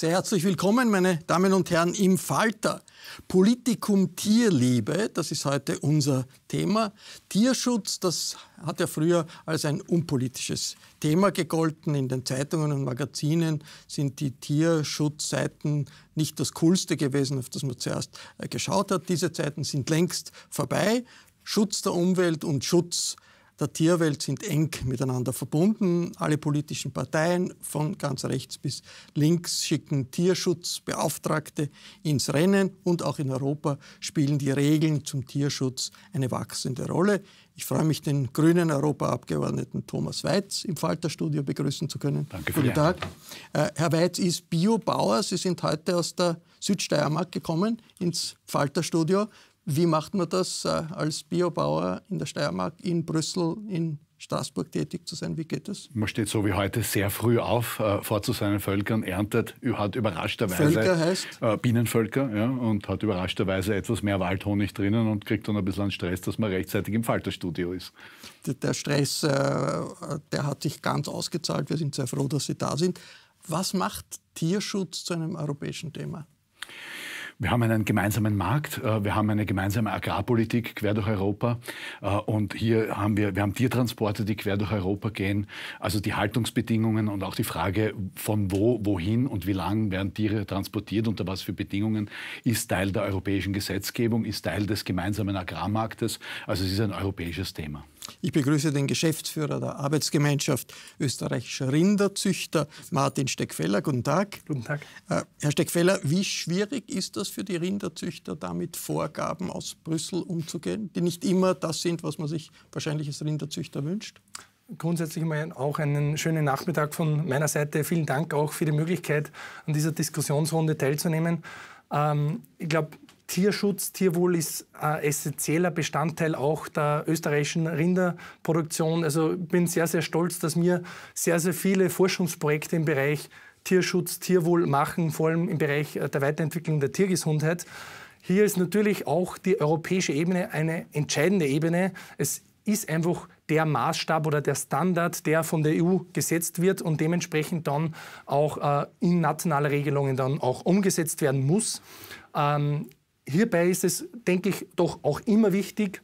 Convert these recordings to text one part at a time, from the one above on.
Sehr herzlich willkommen, meine Damen und Herren, im Falter. Politikum Tierliebe, das ist heute unser Thema. Tierschutz, das hat ja früher als ein unpolitisches Thema gegolten. In den Zeitungen und Magazinen sind die Tierschutzseiten nicht das Coolste gewesen, auf das man zuerst äh, geschaut hat. Diese Zeiten sind längst vorbei. Schutz der Umwelt und Schutz der der Tierwelt sind eng miteinander verbunden. Alle politischen Parteien von ganz rechts bis links schicken Tierschutzbeauftragte ins Rennen und auch in Europa spielen die Regeln zum Tierschutz eine wachsende Rolle. Ich freue mich, den grünen Europaabgeordneten Thomas Weiz im Falterstudio begrüßen zu können. Danke für Guten Tag. Äh, Herr Weiz ist Biobauer. Sie sind heute aus der Südsteiermark gekommen ins Falterstudio. Wie macht man das, äh, als Biobauer in der Steiermark, in Brüssel, in Straßburg tätig zu sein? Wie geht das? Man steht so wie heute sehr früh auf, äh, vor zu seinen Völkern, erntet, hat überraschterweise. Völker heißt? Äh, Bienenvölker, ja, und hat überraschterweise etwas mehr Waldhonig drinnen und kriegt dann ein bisschen Stress, dass man rechtzeitig im Falterstudio ist. Der Stress, äh, der hat sich ganz ausgezahlt. Wir sind sehr froh, dass Sie da sind. Was macht Tierschutz zu einem europäischen Thema? Wir haben einen gemeinsamen Markt, äh, wir haben eine gemeinsame Agrarpolitik quer durch Europa äh, und hier haben wir, wir haben Tiertransporte, die quer durch Europa gehen. Also die Haltungsbedingungen und auch die Frage von wo, wohin und wie lang werden Tiere transportiert, unter was für Bedingungen, ist Teil der europäischen Gesetzgebung, ist Teil des gemeinsamen Agrarmarktes. Also es ist ein europäisches Thema. Ich begrüße den Geschäftsführer der Arbeitsgemeinschaft österreichischer Rinderzüchter, Martin Steckfeller. Guten Tag. Guten Tag. Äh, Herr Steckfeller, wie schwierig ist das für die Rinderzüchter, damit Vorgaben aus Brüssel umzugehen, die nicht immer das sind, was man sich wahrscheinlich als Rinderzüchter wünscht? grundsätzlich mal auch einen schönen Nachmittag von meiner Seite. Vielen Dank auch für die Möglichkeit, an dieser Diskussionsrunde teilzunehmen. Ähm, ich glaube, Tierschutz, Tierwohl ist ein äh, essentieller Bestandteil auch der österreichischen Rinderproduktion. Also ich bin sehr, sehr stolz, dass wir sehr, sehr viele Forschungsprojekte im Bereich Tierschutz, Tierwohl machen, vor allem im Bereich äh, der Weiterentwicklung der Tiergesundheit. Hier ist natürlich auch die europäische Ebene eine entscheidende Ebene. Es ist einfach der Maßstab oder der Standard, der von der EU gesetzt wird und dementsprechend dann auch äh, in nationale Regelungen dann auch umgesetzt werden muss. Ähm, hierbei ist es, denke ich, doch auch immer wichtig,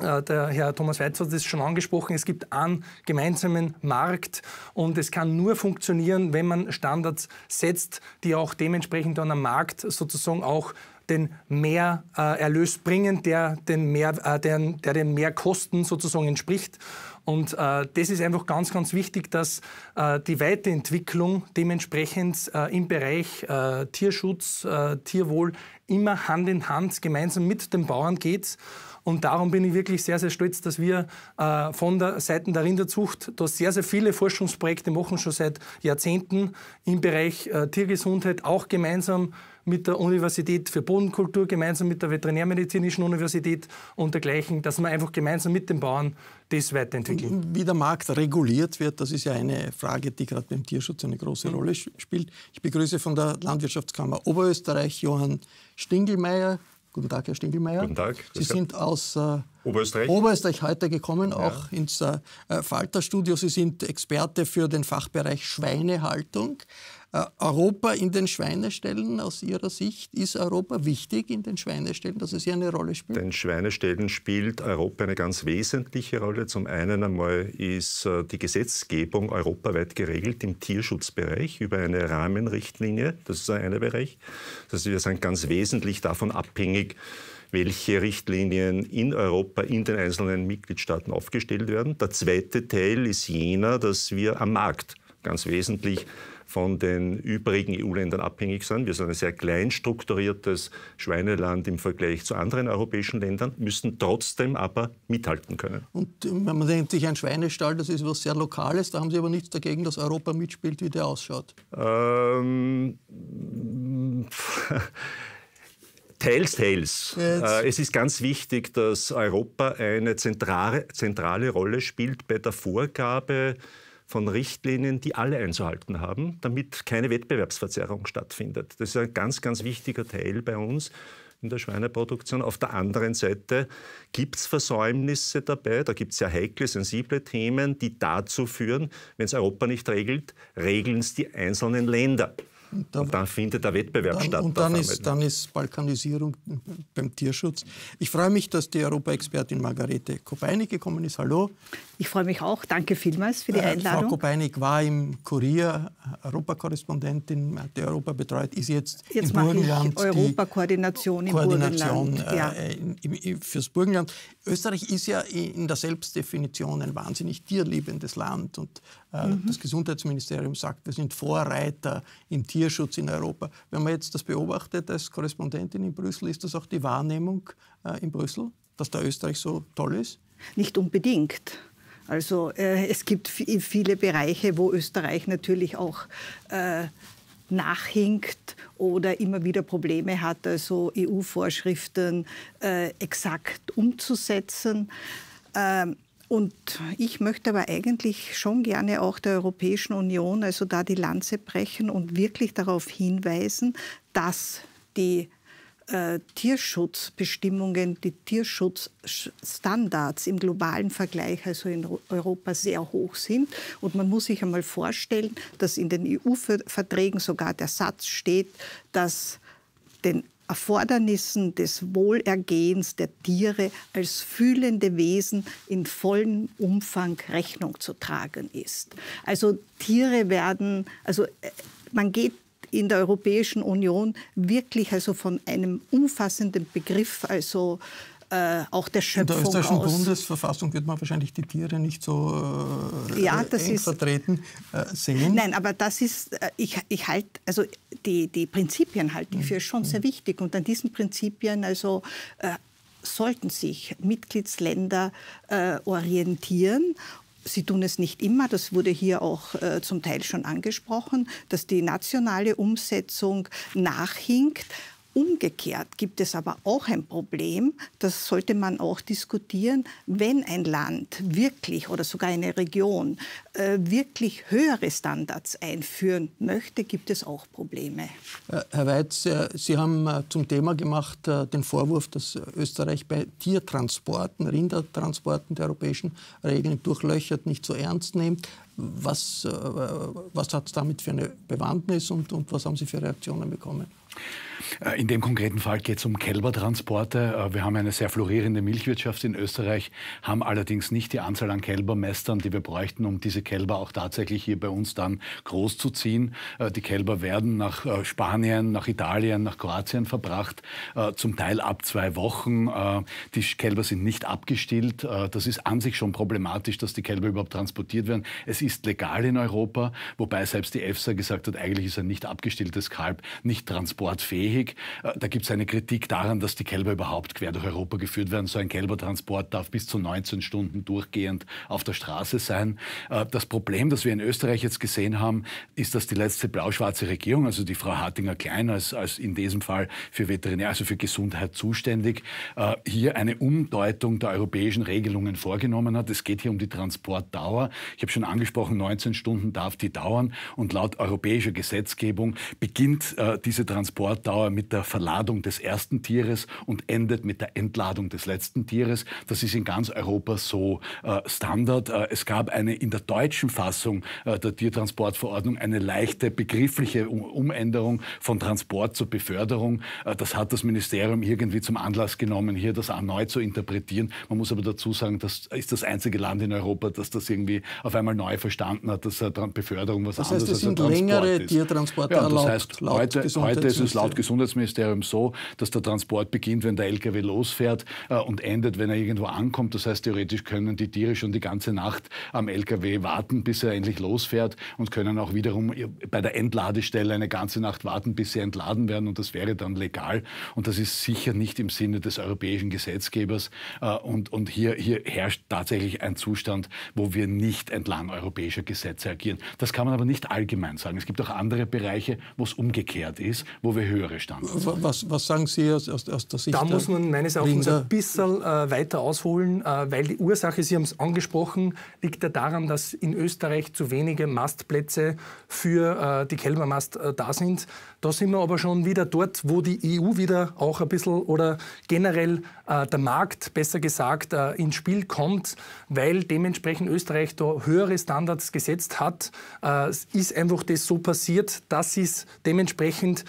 äh, der Herr Thomas Weiz hat es schon angesprochen, es gibt einen gemeinsamen Markt und es kann nur funktionieren, wenn man Standards setzt, die auch dementsprechend dann am Markt sozusagen auch den mehr äh, Erlös bringen, der den mehr, äh, der, der den mehr Kosten sozusagen entspricht. Und äh, das ist einfach ganz, ganz wichtig, dass äh, die Weiterentwicklung dementsprechend äh, im Bereich äh, Tierschutz, äh, Tierwohl immer Hand in Hand gemeinsam mit den Bauern geht. Und darum bin ich wirklich sehr, sehr stolz, dass wir äh, von der Seite der Rinderzucht da sehr, sehr viele Forschungsprojekte machen, schon seit Jahrzehnten im Bereich Tiergesundheit, auch gemeinsam mit der Universität für Bodenkultur, gemeinsam mit der Veterinärmedizinischen Universität und dergleichen, dass man einfach gemeinsam mit den Bauern das weiterentwickelt. Wie der Markt reguliert wird, das ist ja eine Frage, die gerade beim Tierschutz eine große mhm. Rolle spielt. Ich begrüße von der Landwirtschaftskammer Oberösterreich Johann Stingelmeier. Guten Tag, Herr Stingelmeier. Guten Tag. Sie sind aus äh, Oberösterreich. Oberösterreich heute gekommen, ja. auch ins äh, Falterstudio. Sie sind Experte für den Fachbereich Schweinehaltung. Äh, Europa in den Schweineställen aus Ihrer Sicht, ist Europa wichtig in den Schweineställen, dass es hier eine Rolle spielt? In den Schweineställen spielt Europa eine ganz wesentliche Rolle. Zum einen einmal ist äh, die Gesetzgebung europaweit geregelt im Tierschutzbereich über eine Rahmenrichtlinie. Das ist der eine Bereich. Das heißt, wir sind ganz wesentlich davon abhängig, welche Richtlinien in Europa in den einzelnen Mitgliedstaaten aufgestellt werden. Der zweite Teil ist jener, dass wir am Markt ganz wesentlich von den übrigen EU-Ländern abhängig sind. Wir sind ein sehr klein strukturiertes Schweineland im Vergleich zu anderen europäischen Ländern, müssen trotzdem aber mithalten können. Und äh, wenn man denkt sich, ein Schweinestall, das ist was sehr Lokales, da haben Sie aber nichts dagegen, dass Europa mitspielt, wie der ausschaut. Ähm, Tales, Tails. Äh, es ist ganz wichtig, dass Europa eine zentrale, zentrale Rolle spielt bei der Vorgabe von Richtlinien, die alle einzuhalten haben, damit keine Wettbewerbsverzerrung stattfindet. Das ist ein ganz, ganz wichtiger Teil bei uns in der Schweineproduktion. Auf der anderen Seite gibt es Versäumnisse dabei, da gibt es ja heikle, sensible Themen, die dazu führen, wenn es Europa nicht regelt, regeln es die einzelnen Länder. Und, da, und dann findet der Wettbewerb dann, statt. Und dann ist, dann ist, Balkanisierung beim Tierschutz. Ich freue mich, dass die Europaexpertin Margarete Kopeinig gekommen ist. Hallo. Ich freue mich auch. Danke vielmals für die Einladung. Äh, Frau Kopeinig war im Kurier äh, Europakorrespondentin, äh, die Europa betreut, ist jetzt, jetzt im Burgenland. Europakoordination im Koordination, Burgenland. Äh, ja. Äh, in, fürs Burgenland. Österreich ist ja in der Selbstdefinition ein wahnsinnig tierliebendes Land und äh, mhm. Das Gesundheitsministerium sagt, wir sind Vorreiter im Tierschutz in Europa. Wenn man jetzt das beobachtet als Korrespondentin in Brüssel, ist das auch die Wahrnehmung äh, in Brüssel, dass da Österreich so toll ist? Nicht unbedingt. Also äh, es gibt viele Bereiche, wo Österreich natürlich auch äh, nachhinkt oder immer wieder Probleme hat, also EU-Vorschriften exakt umzusetzen. Ähm, und ich möchte aber eigentlich schon gerne auch der Europäischen Union, also da die Lanze brechen und wirklich darauf hinweisen, dass die äh, Tierschutzbestimmungen, die Tierschutzstandards im globalen Vergleich, also in Europa, sehr hoch sind. Und man muss sich einmal vorstellen, dass in den EU-Verträgen sogar der Satz steht, dass den Erfordernissen des Wohlergehens der Tiere als fühlende Wesen in vollem Umfang Rechnung zu tragen ist. Also Tiere werden, also äh, man geht in der Europäischen Union wirklich also von einem umfassenden Begriff, also äh, auch der Schöpfung. In der österreichischen aus Bundesverfassung wird man wahrscheinlich die Tiere nicht so äh, ja, ist, vertreten äh, sehen. Nein, aber das ist, äh, ich, ich halte, also die, die Prinzipien halte ich für mhm. schon sehr mhm. wichtig. Und an diesen Prinzipien, also äh, sollten sich Mitgliedsländer äh, orientieren Sie tun es nicht immer, das wurde hier auch äh, zum Teil schon angesprochen, dass die nationale Umsetzung nachhinkt. Umgekehrt gibt es aber auch ein Problem, das sollte man auch diskutieren, wenn ein Land wirklich oder sogar eine Region äh, wirklich höhere Standards einführen möchte, gibt es auch Probleme. Äh, Herr Weiz, äh, Sie haben äh, zum Thema gemacht den Vorwurf, dass Österreich bei Tiertransporten, Rindertransporten der europäischen Regeln durchlöchert, nicht so ernst nimmt. Was, was hat es damit für eine Bewandtnis und, und was haben Sie für Reaktionen bekommen? Äh, in dem konkreten Fall geht es um Kälbertransporte. Äh, wir haben eine sehr florierende Milchwirtschaft in Österreich, haben allerdings nicht die Anzahl an Kälbermestern, die wir bräuchten, um diese Kälber auch tatsächlich hier bei uns dann groß zu ziehen. Äh, die Kälber werden nach Spanien, nach Italien, nach Kroatien verbracht, zum Teil ab zwei Wochen. Die Kälber sind nicht abgestillt. Das ist an sich schon problematisch, dass die Kälber überhaupt transportiert werden. Es ist legal in Europa, wobei selbst die EFSA gesagt hat, eigentlich ist ein nicht abgestilltes Kalb nicht transportfähig geheg. Äh, da gibt es eine Kritik daran, dass die Kälber überhaupt quer durch Europa geführt werden. So ein Kälbertransport darf bis zu 19 Stunden durchgehend auf der Straße sein. Äh, das Problem, das wir in Österreich jetzt gesehen haben, ist, dass die letzte blau-schwarze Regierung, also die Frau Hartinger-Klein, als, als in diesem Fall für Veterinär, also für Gesundheit zuständig, äh, hier eine Umdeutung der europäischen Regelungen vorgenommen hat. Es geht hier um die Transportdauer. Ich habe schon angesprochen, 19 Stunden darf die dauern. Und laut europäischer Gesetzgebung beginnt diese Transportdauer Dauer mit der Verladung des ersten Tieres und endet mit der Entladung des letzten Tieres. Das ist in ganz Europa so äh, Standard. Äh, es gab eine in der deutschen Fassung äh, der Tiertransportverordnung eine leichte begriffliche um Umänderung von Transport zur Beförderung. Äh, das hat das Ministerium irgendwie zum Anlass genommen, hier das neu zu interpretieren. Man muss aber dazu sagen, das ist das einzige Land in Europa, das das irgendwie auf einmal neu verstanden hat, dass Beförderung was das heißt, als Transport ist. Das sind längere Tiertransporte ja, das erlaubt. Heißt, heute, heute ist es laut Gesundheitsministerium so, dass der Transport beginnt, wenn der LKW losfährt äh, und endet, wenn er irgendwo ankommt. Das heißt, theoretisch können die Tiere schon die ganze Nacht am LKW warten, bis er endlich losfährt und können auch wiederum bei der Entladestelle eine ganze Nacht warten, bis sie entladen werden und das wäre dann legal. Und das ist sicher nicht im Sinne des europäischen Gesetzgebers. Äh, und, und hier, hier herrscht tatsächlich ein Zustand, wo wir nicht entlang europäischer Gesetze agieren. Das kann man aber nicht allgemein sagen. Es gibt auch andere Bereiche, wo es umgekehrt ist, wo wir höhere andere Standorte. Was, was sagen Sie aus, aus, aus der Sicht Da muss man meines Erachtens ein bisschen äh, weiter ausholen, äh, weil die Ursache, Sie haben es angesprochen, liegt ja daran, dass in Österreich zu wenige Mastplätze für äh, die Kälbermast äh, da sind. Da sind wir aber schon wieder dort, wo die EU wieder auch ein bisschen oder generell äh, der Markt, besser gesagt, äh, ins Spiel kommt, weil dementsprechend Österreich da höhere Standards gesetzt hat. es ist einfach das so passiert, dass es dementsprechend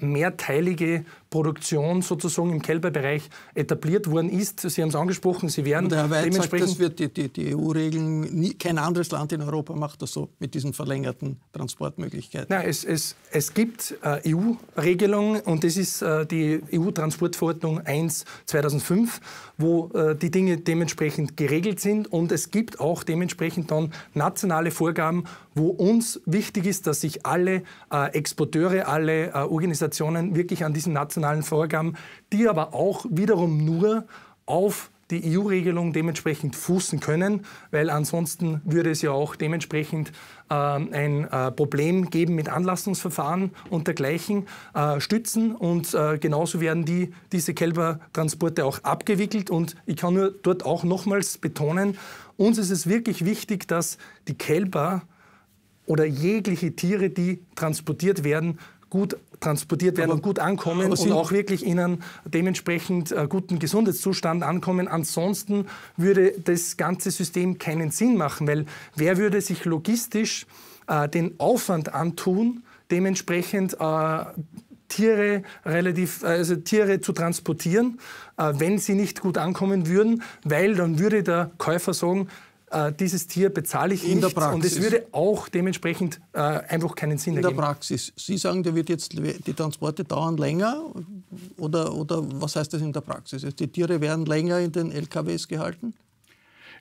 mehr mehrteilige Produktion sozusagen im Kälberbereich etabliert worden ist. Sie haben es angesprochen, Sie werden Und Herr Weid dementsprechend... Sagt, das wird die, die, die EU-Regeln, kein anderes Land in Europa macht das so mit diesen verlängerten Transportmöglichkeiten. Nein, es, es, es gibt äh, EU-Regelungen und das ist äh, die EU-Transportverordnung 1 2005, wo äh, die Dinge dementsprechend geregelt sind und es gibt auch dementsprechend dann nationale Vorgaben, wo uns wichtig ist, dass sich alle äh, Exporteure, alle äh, Organisationen wirklich an diesen nationalen nationalen Vorgaben, die aber auch wiederum nur auf die EU-Regelung dementsprechend fußen können, weil ansonsten würde es ja auch dementsprechend äh, ein äh, Problem geben mit Anlassungsverfahren und dergleichen äh, stützen und äh, genauso werden die, diese Kälbertransporte auch abgewickelt und ich kann nur dort auch nochmals betonen, uns ist es wirklich wichtig, dass die Kälber oder jegliche Tiere, die transportiert werden, gut transportiert werden aber, und gut ankommen und auch wirklich in einem dementsprechend äh, guten Gesundheitszustand ankommen. Ansonsten würde das ganze System keinen Sinn machen, weil wer würde sich logistisch äh, den Aufwand antun, dementsprechend äh, Tiere relativ, äh, also Tiere zu transportieren, äh, wenn sie nicht gut ankommen würden, weil dann würde der Käufer sagen, äh, dieses Tier bezahle ich in nichts. Der Praxis. Und es würde auch dementsprechend äh, einfach keinen Sinn in ergeben. In der Praxis. Sie sagen, der wird jetzt, die Transporte dauern länger oder, oder was heißt das in der Praxis? Also die Tiere werden länger in den LKWs gehalten?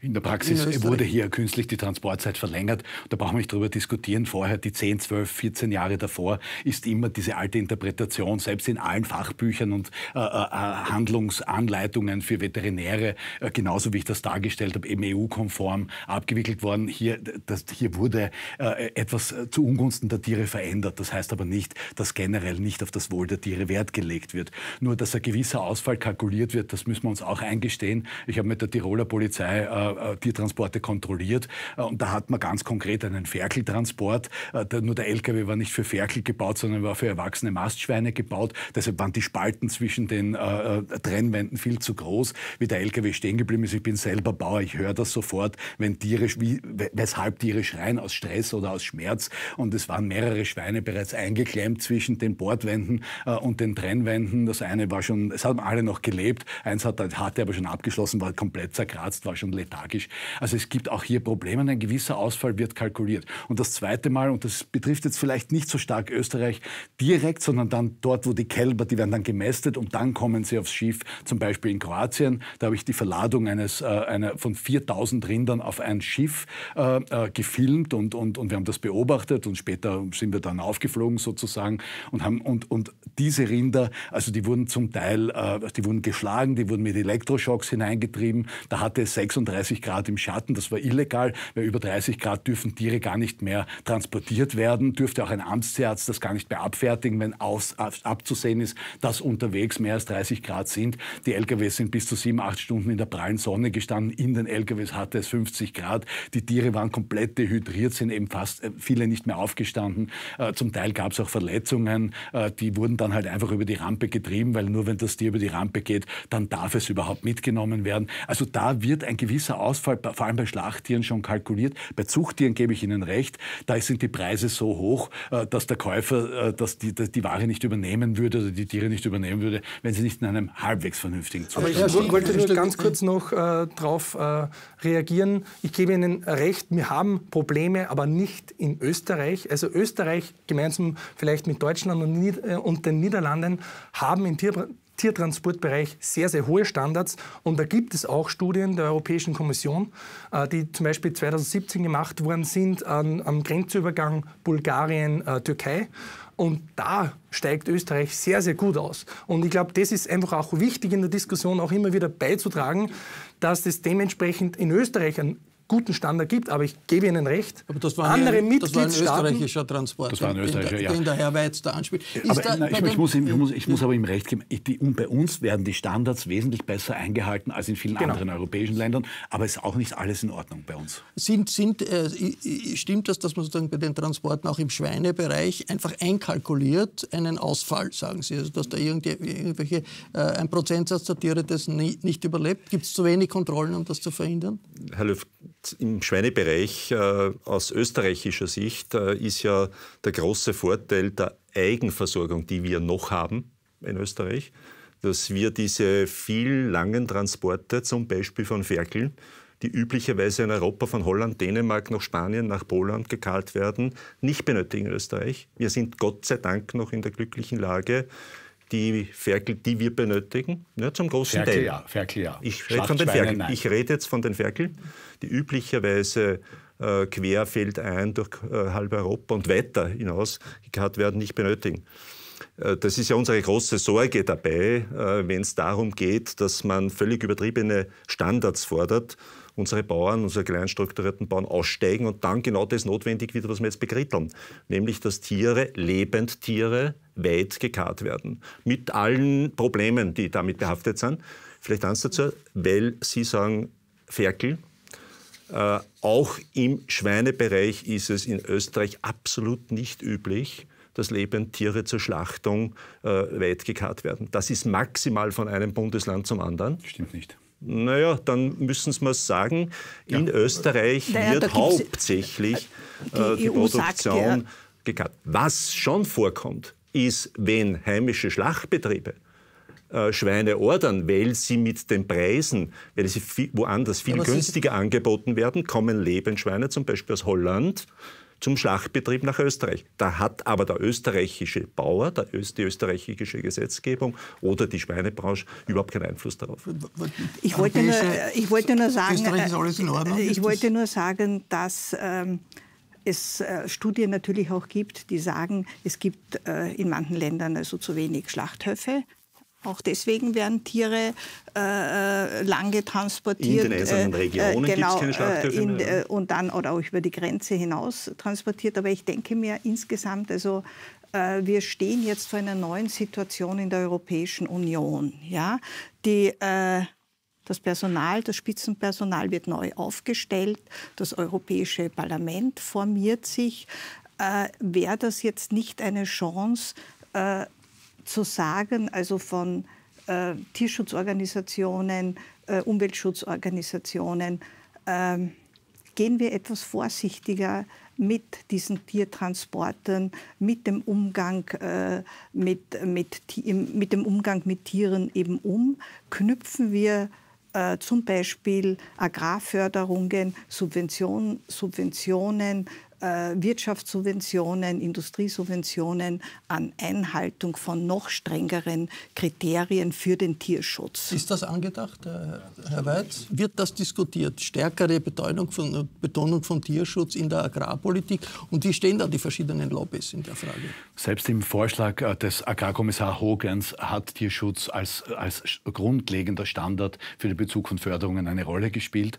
In der Praxis in wurde hier künstlich die Transportzeit verlängert. Da brauchen wir nicht drüber diskutieren. Vorher, die 10, 12, 14 Jahre davor, ist immer diese alte Interpretation, selbst in allen Fachbüchern und äh, äh, äh Handlungsanleitungen für Veterinäre, äh, genauso wie ich das dargestellt habe, eben EU-konform abgewickelt worden. Hier, das, hier wurde äh, etwas äh, zu Ungunsten der Tiere verändert. Das heißt aber nicht, dass generell nicht auf das Wohl der Tiere Wert gelegt wird. Nur, dass ein gewisser Ausfall kalkuliert wird, das müssen wir uns auch eingestehen. Ich habe mit der Tiroler Polizei äh, Tiertransporte kontrolliert. Äh, und da hat man ganz konkret einen Ferkeltransport. Äh, nur der LKW war nicht für Ferkel gebaut, sondern war für erwachsene Mastschweine gebaut. Deshalb waren die Spalten zwischen den Trennwänden viel zu groß, wie der LKW stehen geblieben ist. Ich bin selber Bauer, ich höre das sofort, wenn Tiere, weshalb Tiere schreien, aus Stress oder aus Schmerz. Und es waren mehrere Schweine bereits eingeklemmt zwischen den Bordwänden und den Trennwänden. Das eine war schon, es haben alle noch gelebt. Eins hat, hatte aber schon abgeschlossen, war komplett zerkratzt, war schon letal tragisch. Also es gibt auch hier Probleme, ein gewisser Ausfall wird kalkuliert. Und das zweite Mal, und das betrifft jetzt vielleicht nicht so stark Österreich direkt, sondern dann dort, wo die Kälber, die werden dann gemästet und dann kommen sie aufs Schiff, zum Beispiel in Kroatien. Da habe ich die Verladung eines, äh, einer, von 4000 Rindern auf ein Schiff äh, äh, gefilmt und, und, und wir haben das beobachtet und später sind wir dann aufgeflogen sozusagen und haben und, und diese Rinder, also die wurden zum Teil, äh, die wurden geschlagen, die wurden mit Elektroschocks hineingetrieben. Da hatte es 36 30 Grad im Schatten. Das war illegal, weil über 30 Grad dürfen Tiere gar nicht mehr transportiert werden, dürfte auch ein Amtstierarzt das gar nicht mehr abfertigen, wenn aus, abzusehen ist, dass unterwegs mehr als 30 Grad sind. Die LKWs sind bis zu 7, 8 Stunden in der prallen Sonne gestanden. In den LKWs hatte es 50 Grad. Die Tiere waren komplett dehydriert, sind eben fast äh, viele nicht mehr aufgestanden. Äh, zum Teil gab es auch Verletzungen. Äh, die wurden dann halt einfach über die Rampe getrieben, weil nur wenn das Tier über die Rampe geht, dann darf es überhaupt mitgenommen werden. Also da wird ein gewisser Ausfall, vor allem bei Schlachttieren, schon kalkuliert. Bei Zuchttieren gebe ich Ihnen recht, da sind die Preise so hoch, äh, dass der Käufer äh, dass die, dass die Ware nicht übernehmen würde oder die Tiere nicht übernehmen würde, wenn sie nicht in einem halbwegs vernünftigen Zustand sind. Aber ich wollte nur ganz kurz noch äh, darauf äh, reagieren. Ich gebe Ihnen recht, wir haben Probleme, aber nicht in Österreich. Also Österreich gemeinsam vielleicht mit Deutschland und, äh, und den Niederlanden haben in Tier Tiertransportbereich sehr, sehr hohe Standards. Und da gibt es auch Studien der Europäischen Kommission, äh, die zum Beispiel 2017 gemacht worden sind am Grenzübergang Bulgarien-Türkei. Äh, Und da steigt Österreich sehr, sehr gut aus. Und ich glaube, das ist einfach auch wichtig in der Diskussion auch immer wieder beizutragen, dass das dementsprechend in Österreich einen guten Standard gibt, aber ich gebe Ihnen recht, aber das waren andere ja, Mitgliedstaaten... Das war ein österreichischer Transport, das war ein österreichischer, den, den, ja. den der Herr Weiz da anspielt. Aber, da, nein, ich, ich, muss, ich, muss, ich muss aber ihm recht geben, die, bei uns werden die Standards wesentlich besser eingehalten als in vielen genau. anderen europäischen Ländern, aber es ist auch nicht alles in Ordnung bei uns. Sind, sind, äh, stimmt das, dass man sozusagen bei den Transporten auch im Schweinebereich einfach einkalkuliert einen Ausfall, sagen Sie, also dass da irgendwelche, äh, ein Prozentsatz der Tiere das nie, nicht überlebt? Gibt es zu wenig Kontrollen, um das zu verhindern? Herr Löw, im Schweinebereich äh, aus österreichischer Sicht äh, ist ja der große Vorteil der Eigenversorgung, die wir noch haben in Österreich, dass wir diese viel langen Transporte, zum Beispiel von Ferkeln, die üblicherweise in Europa von Holland, Dänemark nach Spanien, nach Polen gekarrt werden, nicht benötigen in Österreich. Wir sind Gott sei Dank noch in der glücklichen Lage, die Ferkel, die wir benötigen, ja, ne, zum großen Ferkel, Teil. Ja, Ferkel, ja. Ich rede, von den Ferkel. ich rede jetzt von den Ferkel, die üblicherweise äh, querfeldein durch äh, halb Europa und weiter hinaus gekarrt werden, nicht benötigen. Äh, das ist ja unsere große Sorge dabei, äh, wenn es darum geht, dass man völlig übertriebene Standards fordert unsere Bauern, unsere kleinstrukturierten Bauern aussteigen und dann genau das notwendig wieder, was wir jetzt begritteln, nämlich dass Tiere, Lebendtiere, weit gekarrt werden. Mit allen Problemen, die damit behaftet sind. Vielleicht eins dazu, weil Sie sagen, Ferkel, äh, auch im Schweinebereich ist es in Österreich absolut nicht üblich, dass Lebendtiere zur Schlachtung äh, weit gekarrt werden. Das ist maximal von einem Bundesland zum anderen. Stimmt nicht. Naja, dann müssen Sie mal sagen, ja. in Österreich naja, wird hauptsächlich äh, die, äh, die e Produktion ja. gekappt. Was schon vorkommt, ist, wenn heimische Schlachtbetriebe äh, Schweine ordern, weil sie mit den Preisen, weil sie viel, woanders viel Aber günstiger angeboten werden, kommen Lebensschweine zum Beispiel aus Holland, zum Schlachtbetrieb nach Österreich. Da hat aber der österreichische Bauer, der Öst, die österreichische Gesetzgebung oder die Schweinebranche überhaupt keinen Einfluss darauf. Ich wollte nur, äh, ich wollte nur sagen, ist äh, alles in Ordnung. Äh, ich wollte nur sagen, dass ähm, es äh, Studien natürlich auch gibt, die sagen, es gibt äh, in manchen Ländern also zu wenig Schlachthöfe. Auch deswegen werden Tiere äh, äh lange transportiert. In den einzelnen äh, äh, Regionen genau, äh, genau, gibt es keine Schlachthöfe in, mehr. Und dann oder auch über die Grenze hinaus transportiert. Aber ich denke mir insgesamt, also äh, wir stehen jetzt vor einer neuen Situation in der Europäischen Union. Ja? Die das Personal, das Spitzenpersonal wird neu aufgestellt. Das Europäische Parlament formiert sich. Wäre das jetzt nicht eine Chance, zu sagen, also von äh, Tierschutzorganisationen, äh, Umweltschutzorganisationen, ähm, gehen wir etwas vorsichtiger mit diesen Tiertransporten, mit dem Umgang, äh, mit, mit, mit dem Umgang mit Tieren eben um, knüpfen wir äh, zum Beispiel Agrarförderungen, Subvention, Subventionen, äh, Wirtschaftssubventionen, Industriesubventionen an Einhaltung von noch strengeren Kriterien für den Tierschutz. Ist das angedacht, äh, Herr Weiz? Wird das diskutiert? Stärkere äh, Betonung von, Betonung von Tierschutz in der Agrarpolitik? Und wie stehen da die verschiedenen Lobbys in der Frage? Selbst im Vorschlag des Agrarkommissar Hogens hat Tierschutz als, als grundlegender Standard für den Bezug von Förderungen eine Rolle gespielt.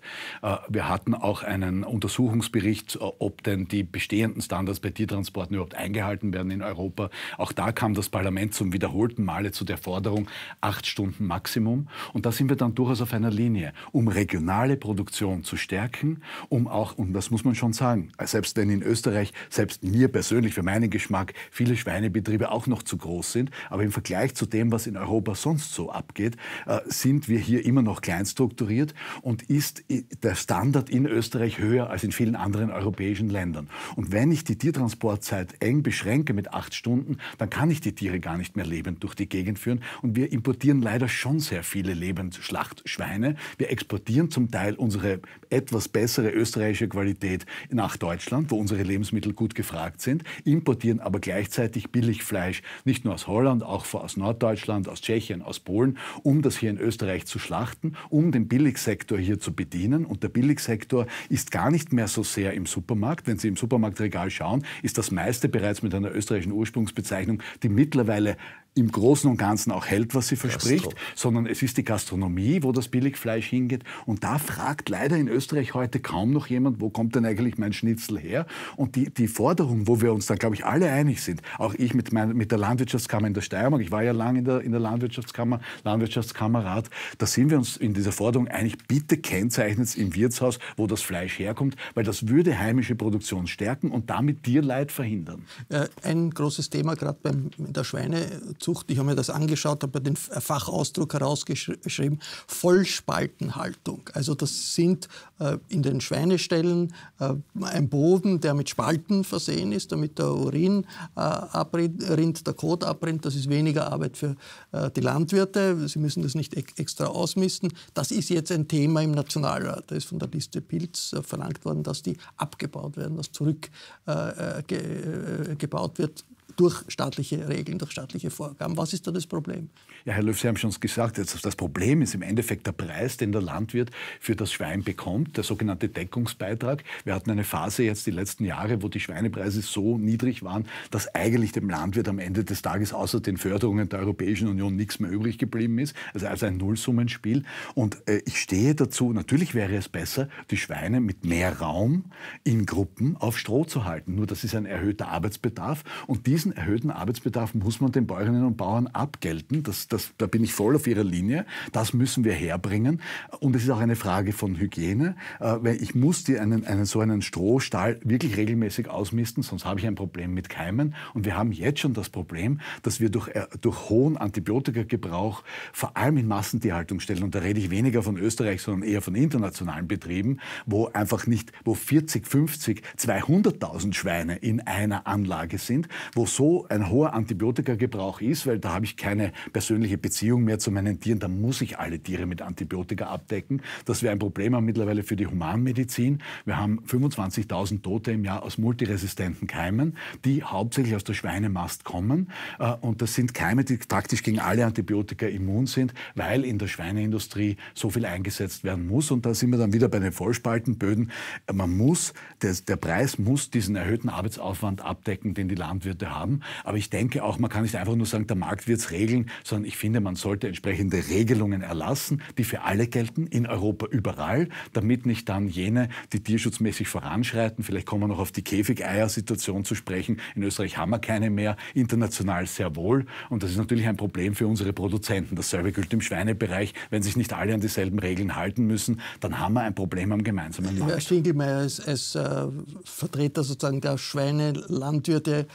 Wir hatten auch einen Untersuchungsbericht, ob denn die bestehenden Standards bei Tiertransporten überhaupt eingehalten werden in Europa. Auch da kam das Parlament zum wiederholten Male zu der Forderung, acht Stunden Maximum. Und da sind wir dann durchaus auf einer Linie, um regionale Produktion zu stärken, um auch, und das muss man schon sagen, selbst wenn in Österreich, selbst mir persönlich für meinen Geschmack, viele Schweinebetriebe auch noch zu groß sind, aber im Vergleich zu dem, was in Europa sonst so abgeht, äh, sind wir hier immer noch kleinstrukturiert und ist der Standard in Österreich höher als in vielen anderen europäischen Ländern verhindern. Und wenn ich die Tiertransportzeit eng beschränke mit acht Stunden, dann kann ich die Tiere gar nicht mehr lebend durch die Gegend führen. Und wir importieren leider schon sehr viele lebend Schlachtschweine. Wir exportieren zum Teil unsere etwas bessere österreichische Qualität nach Deutschland, wo unsere Lebensmittel gut gefragt sind, importieren aber gleichzeitig Billigfleisch, nicht nur aus Holland, auch aus Norddeutschland, aus Tschechien, aus Polen, um das hier in Österreich zu schlachten, um den Billigsektor hier zu bedienen. Und der Billigsektor ist gar nicht mehr so sehr im Supermarkt. Wenn Sie im Supermarktregal schauen, ist das meiste bereits mit einer österreichischen Ursprungsbezeichnung, die mittlerweile im Großen und Ganzen auch hält, was sie verspricht, Gastro. sondern es ist die Gastronomie, wo das Billigfleisch hingeht. Und da fragt leider in Österreich heute kaum noch jemand, wo kommt denn eigentlich mein Schnitzel her? Und die, die Forderung, wo wir uns dann, glaube ich, alle einig sind, auch ich mit, mein, mit der Landwirtschaftskammer in der Steiermark, ich war ja lange in der, in der Landwirtschaftskammer, Landwirtschaftskammerrat, da sind wir uns in dieser Forderung eigentlich bitte kennzeichnet es im Wirtshaus, wo das Fleisch herkommt, weil das würde heimische Produktion stärken und damit Tierleid verhindern. Äh, ein großes Thema, gerade bei der Schweine Zucht, ich habe mir das angeschaut, habe den äh, Fachausdruck herausgeschrieben, Vollspaltenhaltung. Also das sind äh, in den Schweineställen äh, ein Boden, der mit Spalten versehen ist, damit der Urin äh, abrinnt, der Kot abrinnt. Das ist weniger Arbeit für äh, die Landwirte. Sie müssen das nicht extra ausmisten. Das ist jetzt ein Thema im Nationalrat. Da ist von der Liste Pilz äh, verlangt worden, dass die abgebaut werden, dass zurückgebaut wird durch staatliche Regeln, durch staatliche Vorgaben. Was ist da das Problem? Ja, Herr Löw, Sie haben schon gesagt, das Problem ist im Endeffekt der Preis, den der Landwirt für das Schwein bekommt, der sogenannte Deckungsbeitrag. Wir hatten eine Phase jetzt die letzten Jahre, wo die Schweinepreise so niedrig waren, dass eigentlich dem Landwirt am Ende des Tages außer den Förderungen der Europäischen Union nichts mehr übrig geblieben ist. Also, also ein Nullsummenspiel. Und äh, ich stehe dazu, natürlich wäre es besser, die Schweine mit mehr Raum in Gruppen auf Stroh zu halten. Nur das ist ein erhöhter Arbeitsbedarf und dies diesen erhöhten Arbeitsbedarf muss man den Bäuerinnen und Bauern abgelten. Das, das, da bin ich voll auf ihrer Linie. Das müssen wir herbringen. Und es ist auch eine Frage von Hygiene. Äh, weil ich muss dir einen, einen, so einen Strohstall wirklich regelmäßig ausmisten, sonst habe ich ein Problem mit Keimen. Und wir haben jetzt schon das Problem, dass wir durch, äh, durch hohen Antibiotikagebrauch, vor allem in Massentierhaltung stellen. und da rede ich weniger von Österreich, sondern eher von internationalen Betrieben, wo einfach nicht, wo 40, 50, 200.000 Schweine in einer Anlage sind, wo so ein hoher Antibiotikagebrauch ist, weil da habe ich keine persönliche Beziehung mehr zu meinen Tieren, da muss ich alle Tiere mit Antibiotika abdecken, Das wäre ein Problem mittlerweile für die Humanmedizin. Wir haben 25.000 Tote im Jahr aus multiresistenten Keimen, die hauptsächlich aus der Schweinemast kommen. Äh, und das sind Keime, die praktisch gegen alle Antibiotika immun sind, weil in der Schweineindustrie so viel eingesetzt werden muss. Und da sind wir dann wieder bei den Vollspaltenböden. Man muss, der Preis muss diesen erhöhten Arbeitsaufwand abdecken, den die Landwirte haben haben. Aber ich denke auch, man kann nicht einfach nur sagen, der Markt wird es regeln, sondern ich finde, man sollte entsprechende Regelungen erlassen, die für alle gelten, in Europa überall, damit nicht dann jene, die tierschutzmäßig voranschreiten, vielleicht kommen wir noch auf die Käfigeiersituation zu sprechen. In Österreich haben wir keine mehr, international sehr wohl. Und das ist natürlich ein Problem für unsere Produzenten. Dasselbe gilt im Schweinebereich. Wenn sich nicht alle an dieselben Regeln halten müssen, dann haben wir ein Problem am gemeinsamen Markt. Herr Schinkelmeier, als, als äh, Vertreter sozusagen der Schweinelandwirte,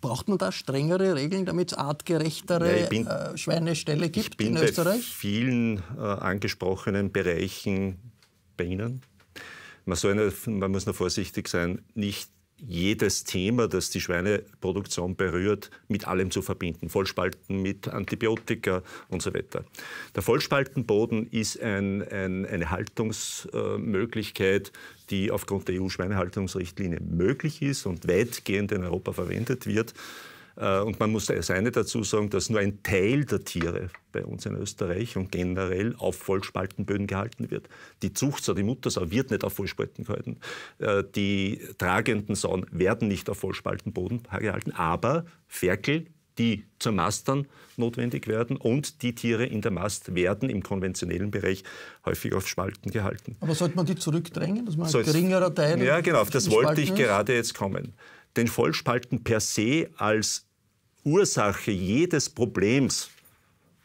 braucht man da strengere Regeln, damit es artgerechtere ja, bin, äh, Schweineställe gibt ich bin in Österreich? Bei vielen äh, angesprochenen Bereichen bei Ihnen. Man, soll nicht, man muss nur vorsichtig sein, nicht jedes Thema, das die Schweineproduktion berührt, mit allem zu verbinden. Vollspalten mit Antibiotika und so weiter. Der Vollspaltenboden ist ein, ein, eine Haltungsmöglichkeit, die aufgrund der EU-Schweinehaltungsrichtlinie möglich ist und weitgehend in Europa verwendet wird. Äh, und man muss das eine dazu sagen, dass nur ein Teil der Tiere bei uns in Österreich und generell auf Vollspaltenböden gehalten wird. Die Zuchtsau, die Muttersau wird nicht auf Vollspalten gehalten. Äh, die tragenden Sauen werden nicht auf Vollspaltenboden gehalten, aber Ferkel, die zur Mastern notwendig werden und die Tiere in der Mast werden im konventionellen Bereich häufig auf Spalten gehalten. Aber sollte man die zurückdrängen, dass man so ein geringerer Teil? Ja, genau, auf das wollte ich gerade jetzt kommen den Vollspalten per se als Ursache jedes Problems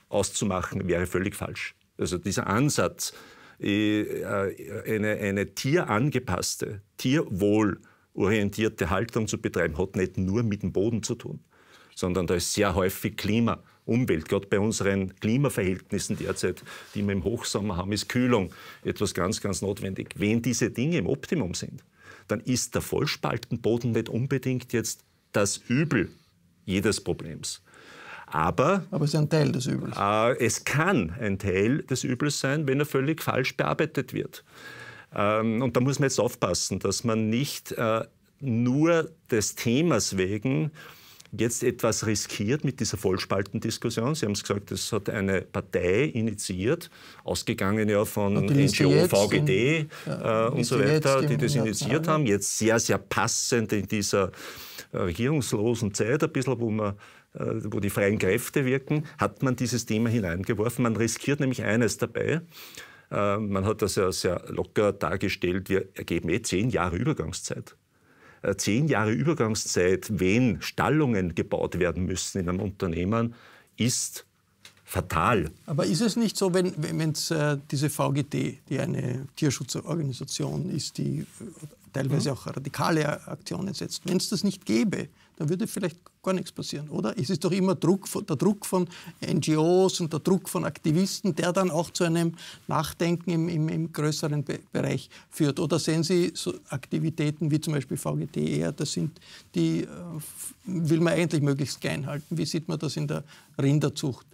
auszumachen, wäre völlig falsch. Also dieser Ansatz, äh, äh, eine, eine tierangepasste, tierwohlorientierte Haltung zu betreiben, hat nicht nur mit dem Boden zu tun, sondern da ist sehr häufig Klima, Umwelt. Gerade bei unseren Klimaverhältnissen derzeit, die wir im Hochsommer haben, ist Kühlung etwas ganz, ganz notwendig. Wenn diese Dinge im Optimum sind, dann ist der Vollspaltenboden nicht unbedingt jetzt das Übel jedes Problems. Aber, Aber es ist ein Teil des Übels. Äh, es kann ein Teil des Übels sein, wenn er völlig falsch bearbeitet wird. Ähm, und da muss man jetzt aufpassen, dass man nicht äh, nur des Themas wegen jetzt etwas riskiert mit dieser Vollspaltendiskussion. Sie haben es gesagt, das hat eine Partei initiiert, ausgegangen ja von NGO, VGD in, ja, äh, und so weiter, die das initiiert haben. Jetzt sehr, sehr passend in dieser äh, regierungslosen Zeit ein bisschen, wo man äh, wo die freien Kräfte wirken, hat man dieses Thema hineingeworfen. Man riskiert nämlich eines dabei, äh, man hat das ja sehr locker dargestellt. Wir ergeben eh zehn Jahre Übergangszeit. Äh, zehn Jahre Übergangszeit, wenn Stallungen gebaut werden müssen in einem Unternehmen, ist fatal. Aber ist es nicht so, wenn es äh, diese VGT, die eine Tierschutzorganisation ist, die äh, teilweise mhm. auch radikale Aktionen setzt, wenn es das nicht gäbe, dann würde vielleicht gar nichts passieren, oder? Es ist doch immer Druck, der Druck von NGOs und der Druck von Aktivisten, der dann auch zu einem Nachdenken im, im, im größeren Be Bereich führt. Oder sehen Sie so Aktivitäten wie zum Beispiel VGTR, das sind, die äh, will man eigentlich möglichst klein halten. Wie sieht man das in der Rinderzucht?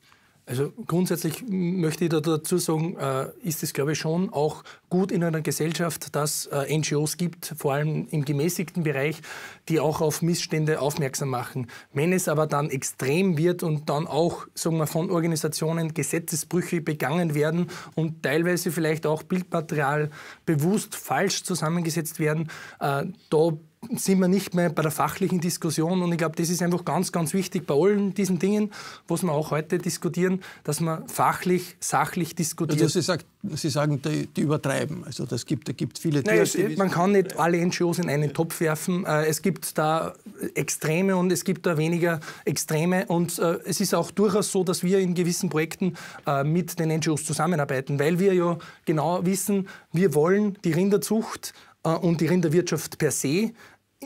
Also grundsätzlich möchte ich dazu sagen, äh, ist es, glaube ich, schon auch gut in einer Gesellschaft, dass äh, NGOs gibt, vor allem im gemäßigten Bereich, die auch auf Missstände aufmerksam machen. Wenn es aber dann extrem wird und dann auch sagen wir, von Organisationen Gesetzesbrüche begangen werden und teilweise vielleicht auch Bildmaterial bewusst falsch zusammengesetzt werden, äh, da sind wir nicht mehr bei der fachlichen Diskussion. Und ich glaube, das ist einfach ganz, ganz wichtig bei allen diesen Dingen, was wir auch heute diskutieren, dass man fachlich, sachlich diskutiert. Also Sie, sagt, Sie sagen, die, die, übertreiben. Also das gibt, da gibt viele naja, es, Man kann nicht alle NGOs in einen Topf werfen. Äh, es gibt da Extreme und es gibt da weniger Extreme. Und äh, es ist auch durchaus so, dass wir in gewissen Projekten äh, mit den NGOs zusammenarbeiten, weil wir ja genau wissen, wir wollen die Rinderzucht äh, und die Rinderwirtschaft per se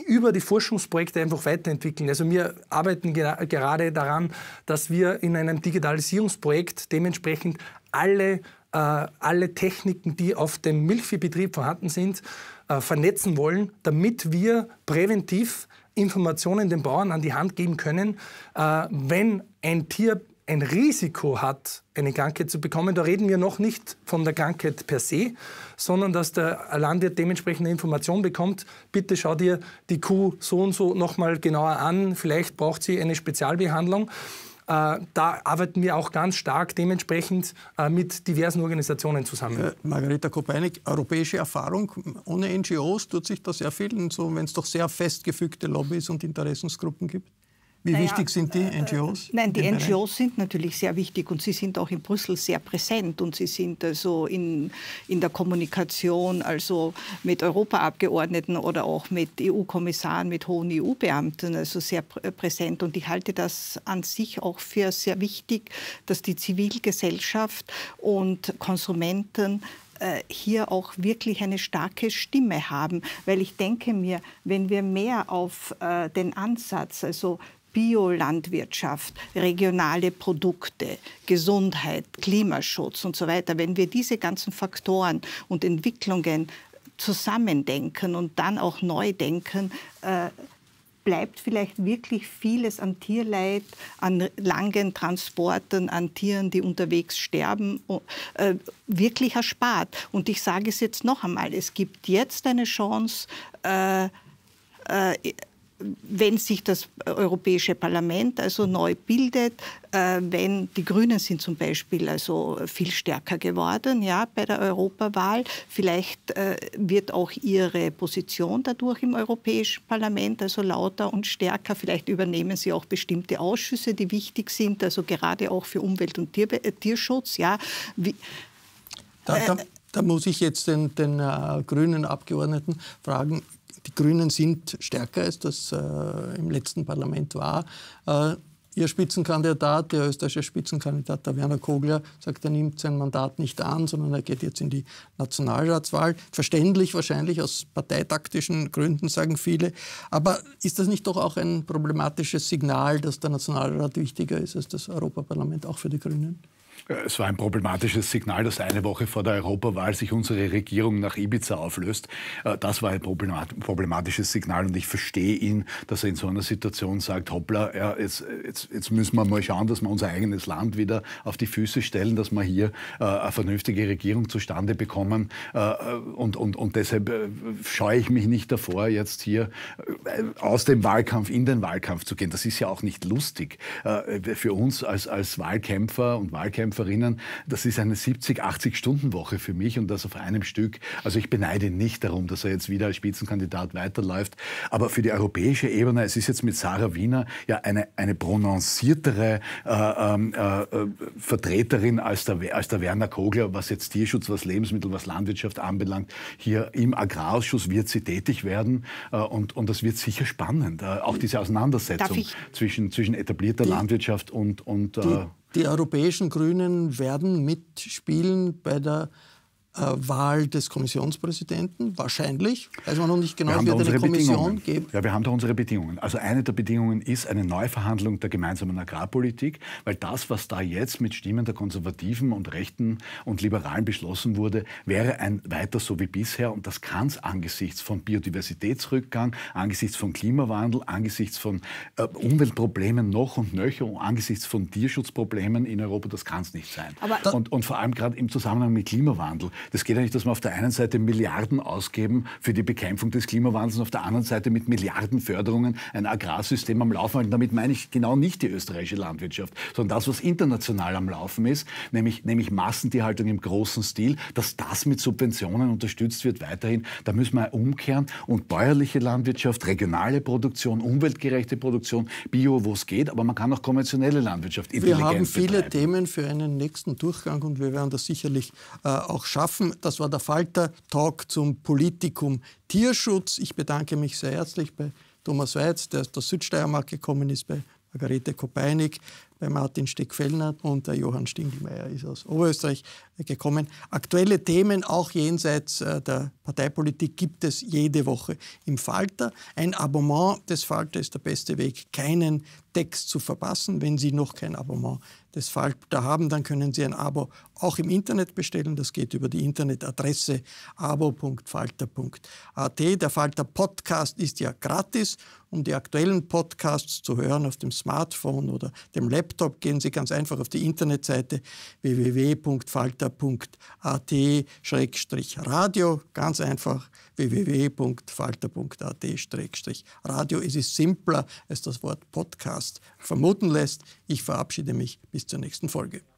über die Forschungsprojekte einfach weiterentwickeln. Also wir arbeiten gerade daran, dass wir in einem Digitalisierungsprojekt dementsprechend alle, äh, alle Techniken, die auf dem Milchviehbetrieb vorhanden sind, äh, vernetzen wollen, damit wir präventiv Informationen den Bauern an die Hand geben können, äh, wenn ein Tier ein Risiko hat, eine Krankheit zu bekommen, da reden wir noch nicht von der Krankheit per se, sondern dass der Landwirt dementsprechende Information bekommt, bitte schau dir die Kuh so und so nochmal genauer an, vielleicht braucht sie eine Spezialbehandlung. Äh, da arbeiten wir auch ganz stark dementsprechend äh, mit diversen Organisationen zusammen. Äh, Margareta Kopeinik, europäische Erfahrung, ohne NGOs tut sich da sehr viel, so, wenn es doch sehr festgefügte Lobbys und Interessensgruppen gibt? Wie naja, wichtig sind die äh, äh, NGOs? Nein, die NGOs Bereich? sind natürlich sehr wichtig und sie sind auch in Brüssel sehr präsent und sie sind also in, in der Kommunikation, also mit Europaabgeordneten oder auch mit EU-Kommissaren, mit hohen EU-Beamten, also sehr äh, präsent. Und ich halte das an sich auch für sehr wichtig, dass die Zivilgesellschaft und Konsumenten hier auch wirklich eine starke Stimme haben, weil ich denke mir, wenn wir mehr auf den Ansatz, also Biolandwirtschaft, regionale Produkte, Gesundheit, Klimaschutz und so weiter, wenn wir diese ganzen Faktoren und Entwicklungen zusammendenken und dann auch neu denken, äh, bleibt vielleicht wirklich vieles an Tierleid, an langen Transporten, an Tieren, die unterwegs sterben, äh, wirklich erspart. Und ich sage es jetzt noch einmal, es gibt jetzt eine Chance, äh, äh wenn sich das Europäische Parlament also neu bildet, äh, wenn die Grünen sind zum Beispiel also viel stärker geworden ja, bei der Europawahl, vielleicht äh, wird auch ihre Position dadurch im Europäischen Parlament also lauter und stärker, vielleicht übernehmen sie auch bestimmte Ausschüsse, die wichtig sind, also gerade auch für Umwelt- und Tier äh, Tierschutz. Ja. Wie, da, da, äh, da, muss ich jetzt den, den äh, Grünen Abgeordneten fragen, die Grünen sind stärker, als das äh, im letzten Parlament war. Äh, Ihr Spitzenkandidat, der österreichische Spitzenkandidat, der Werner Kogler, sagt, er nimmt sein Mandat nicht an, sondern er geht jetzt in die Nationalratswahl. Verständlich wahrscheinlich aus parteitaktischen Gründen, sagen viele. Aber ist das nicht doch auch ein problematisches Signal, dass der Nationalrat wichtiger ist als das Europaparlament, auch für die Grünen? Äh, es war ein problematisches Signal, dass eine Woche vor der Europawahl sich unsere Regierung nach Ibiza auflöst. Äh, das war ein problematisches Signal und ich verstehe ihn, dass er in so einer Situation sagt, hoppla, ja, jetzt, jetzt, jetzt, müssen wir mal schauen, dass wir unser eigenes Land wieder auf die Füße stellen, dass wir hier äh, eine vernünftige Regierung zustande bekommen. Und, und, und deshalb scheue ich mich nicht davor, jetzt hier aus dem Wahlkampf in den Wahlkampf zu gehen. Das ist ja auch nicht lustig. Für uns als, als Wahlkämpfer und Wahlkämpfer Kämpferinnen, das ist eine 70, 80 Stunden Woche für mich und das auf einem Stück. Also ich beneide ihn nicht darum, dass er jetzt wieder als Spitzenkandidat weiterläuft. Aber für die europäische Ebene, es ist jetzt mit Sarah Wiener ja eine, eine prononciertere äh, ähm, äh, äh, Vertreterin als der, als der Werner Kogler, was jetzt Tierschutz, was Lebensmittel, was Landwirtschaft anbelangt. Hier im Agrarausschuss wird sie tätig werden äh, und, und das wird sicher spannend. Äh, auch diese Auseinandersetzung zwischen, zwischen etablierter Landwirtschaft und, und die, äh, die europäischen Grünen werden mitspielen bei der äh, Wahl des Kommissionspräsidenten, wahrscheinlich. Weiß man noch nicht genau, wir wird eine Kommission geben. Ja, wir haben da unsere Bedingungen. Also eine der Bedingungen ist eine Neuverhandlung der gemeinsamen Agrarpolitik, weil das, was da jetzt mit Stimmen der Konservativen und Rechten und Liberalen beschlossen wurde, wäre ein weiter so wie bisher. Und das kann es angesichts von Biodiversitätsrückgang, angesichts von Klimawandel, angesichts von äh, Umweltproblemen noch und nöcher und angesichts von Tierschutzproblemen in Europa, das kann es nicht sein. Und, und vor allem gerade im Zusammenhang mit Klimawandel das geht ja nicht, dass wir auf der einen Seite Milliarden ausgeben für die Bekämpfung des Klimawandels und auf der anderen Seite mit Milliardenförderungen ein Agrarsystem am Laufen halten. Damit meine ich genau nicht die österreichische Landwirtschaft, sondern das, was international am Laufen ist, nämlich, nämlich Massentierhaltung im großen Stil, dass das mit Subventionen unterstützt wird weiterhin. Da müssen wir umkehren und bäuerliche Landwirtschaft, regionale Produktion, umweltgerechte Produktion, Bio, wo es geht, aber man kann auch konventionelle Landwirtschaft intelligent Wir haben viele betreiben. Themen für einen nächsten Durchgang und wir werden das sicherlich äh, auch schaffen schaffen. Das war der Falter-Talk zum Politikum Tierschutz. Ich bedanke mich sehr herzlich bei Thomas Weiz, der aus der Südsteiermark gekommen ist, bei Margarete Kopeinig, bei Martin Steckfellner und der Johann Stingelmeier ist aus Oberösterreich gekommen. Aktuelle Themen auch jenseits äh, der Parteipolitik gibt es jede Woche im Falter. Ein Abonnement des Falter ist der beste Weg, keinen Text zu verpassen. Wenn Sie noch kein Abonnement des Falter haben, dann können Sie ein Abo auch im Internet bestellen. Das geht über die Internetadresse abo.falter.at. Der Falter Podcast ist ja gratis. Um die aktuellen Podcasts zu hören auf dem Smartphone oder dem Laptop, gehen Sie ganz einfach auf die Internetseite www.falter.at falter.at-radio. Ganz einfach www.falter.at-radio. Es ist simpler, als das Wort Podcast vermuten lässt. Ich verabschiede mich bis zur nächsten Folge.